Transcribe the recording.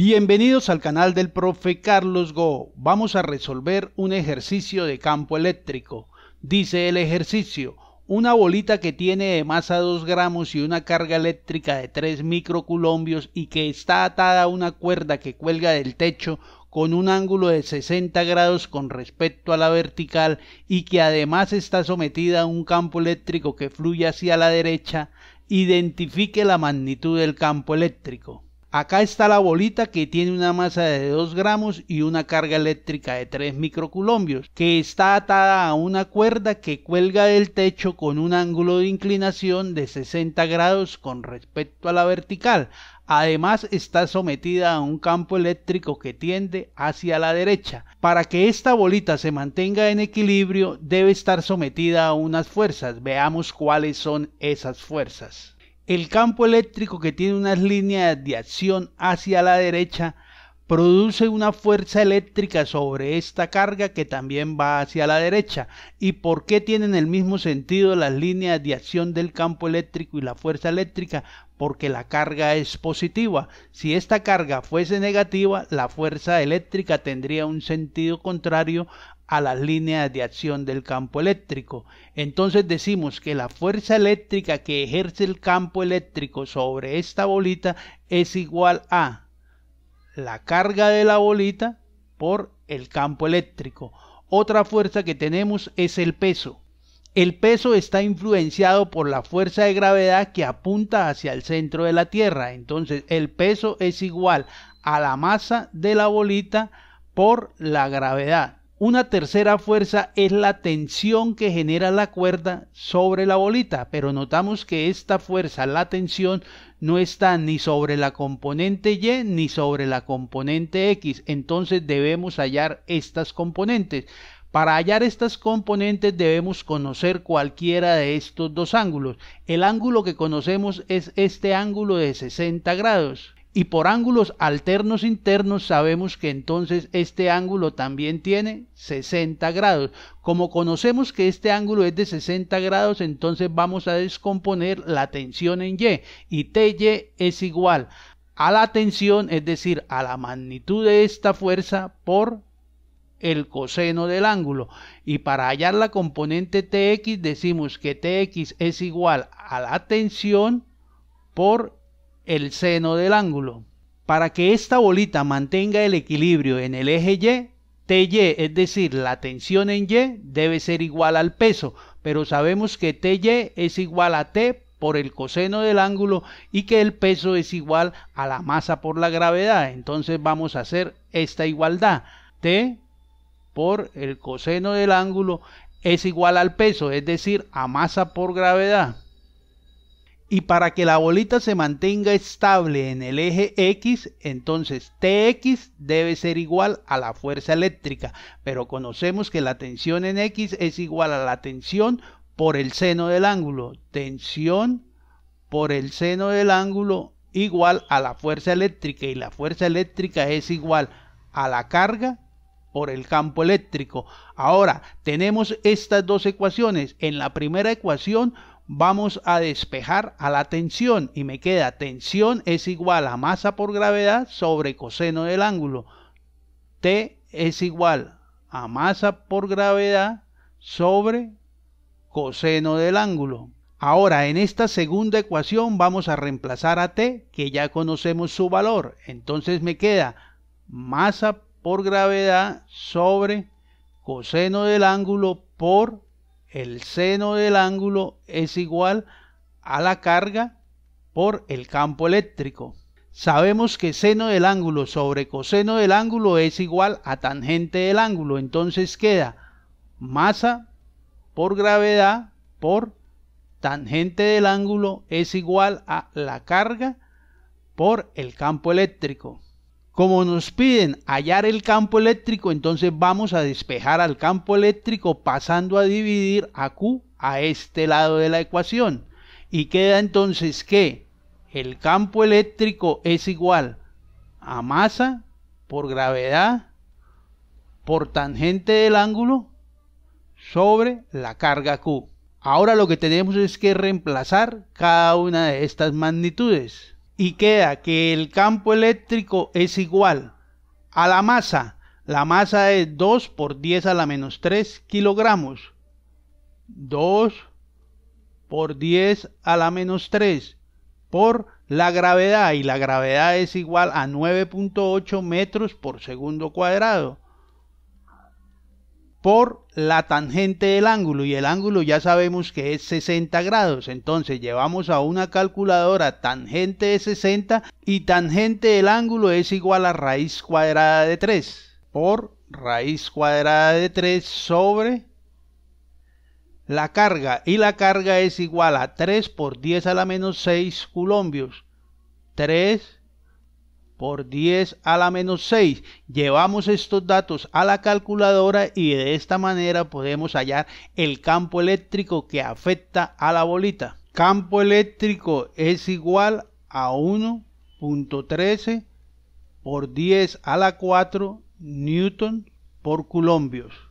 Bienvenidos al canal del profe Carlos Go. Vamos a resolver un ejercicio de campo eléctrico. Dice el ejercicio, una bolita que tiene de masa 2 gramos y una carga eléctrica de 3 microculombios y que está atada a una cuerda que cuelga del techo con un ángulo de 60 grados con respecto a la vertical y que además está sometida a un campo eléctrico que fluye hacia la derecha, identifique la magnitud del campo eléctrico. Acá está la bolita que tiene una masa de 2 gramos y una carga eléctrica de 3 microcoulombios que está atada a una cuerda que cuelga del techo con un ángulo de inclinación de 60 grados con respecto a la vertical. Además está sometida a un campo eléctrico que tiende hacia la derecha. Para que esta bolita se mantenga en equilibrio debe estar sometida a unas fuerzas. Veamos cuáles son esas fuerzas. El campo eléctrico que tiene unas líneas de acción hacia la derecha produce una fuerza eléctrica sobre esta carga que también va hacia la derecha. ¿Y por qué tienen el mismo sentido las líneas de acción del campo eléctrico y la fuerza eléctrica? Porque la carga es positiva. Si esta carga fuese negativa, la fuerza eléctrica tendría un sentido contrario a las líneas de acción del campo eléctrico. Entonces decimos que la fuerza eléctrica que ejerce el campo eléctrico sobre esta bolita es igual a la carga de la bolita por el campo eléctrico. Otra fuerza que tenemos es el peso. El peso está influenciado por la fuerza de gravedad que apunta hacia el centro de la Tierra. Entonces el peso es igual a la masa de la bolita por la gravedad. Una tercera fuerza es la tensión que genera la cuerda sobre la bolita, pero notamos que esta fuerza, la tensión, no está ni sobre la componente Y ni sobre la componente X, entonces debemos hallar estas componentes. Para hallar estas componentes debemos conocer cualquiera de estos dos ángulos. El ángulo que conocemos es este ángulo de 60 grados y por ángulos alternos internos sabemos que entonces este ángulo también tiene 60 grados. Como conocemos que este ángulo es de 60 grados, entonces vamos a descomponer la tensión en Y y TY es igual a la tensión, es decir, a la magnitud de esta fuerza por el coseno del ángulo y para hallar la componente tx decimos que tx es igual a la tensión por el seno del ángulo. Para que esta bolita mantenga el equilibrio en el eje Y, TY, es decir, la tensión en Y, debe ser igual al peso, pero sabemos que TY es igual a T por el coseno del ángulo y que el peso es igual a la masa por la gravedad. Entonces vamos a hacer esta igualdad. T por el coseno del ángulo es igual al peso, es decir, a masa por gravedad. Y para que la bolita se mantenga estable en el eje X, entonces Tx debe ser igual a la fuerza eléctrica, pero conocemos que la tensión en X es igual a la tensión por el seno del ángulo. Tensión por el seno del ángulo igual a la fuerza eléctrica y la fuerza eléctrica es igual a la carga por el campo eléctrico. Ahora, tenemos estas dos ecuaciones. En la primera ecuación vamos a despejar a la tensión y me queda tensión es igual a masa por gravedad sobre coseno del ángulo. T es igual a masa por gravedad sobre coseno del ángulo. Ahora, en esta segunda ecuación vamos a reemplazar a T, que ya conocemos su valor. Entonces me queda masa por gravedad sobre coseno del ángulo por el seno del ángulo es igual a la carga por el campo eléctrico. Sabemos que seno del ángulo sobre coseno del ángulo es igual a tangente del ángulo, entonces queda masa por gravedad por tangente del ángulo es igual a la carga por el campo eléctrico. Como nos piden hallar el campo eléctrico, entonces vamos a despejar al campo eléctrico pasando a dividir a Q a este lado de la ecuación. Y queda entonces que el campo eléctrico es igual a masa por gravedad por tangente del ángulo sobre la carga Q. Ahora lo que tenemos es que reemplazar cada una de estas magnitudes y queda que el campo eléctrico es igual a la masa. La masa es 2 por 10 a la menos 3 kilogramos. 2 por 10 a la menos 3 por la gravedad y la gravedad es igual a 9.8 metros por segundo cuadrado por la tangente del ángulo y el ángulo ya sabemos que es 60 grados entonces llevamos a una calculadora tangente de 60 y tangente del ángulo es igual a raíz cuadrada de 3 por raíz cuadrada de 3 sobre la carga y la carga es igual a 3 por 10 a la menos 6 colombios. 3 por 10 a la menos 6. Llevamos estos datos a la calculadora y de esta manera podemos hallar el campo eléctrico que afecta a la bolita. Campo eléctrico es igual a 1.13 por 10 a la 4 newton por colombios,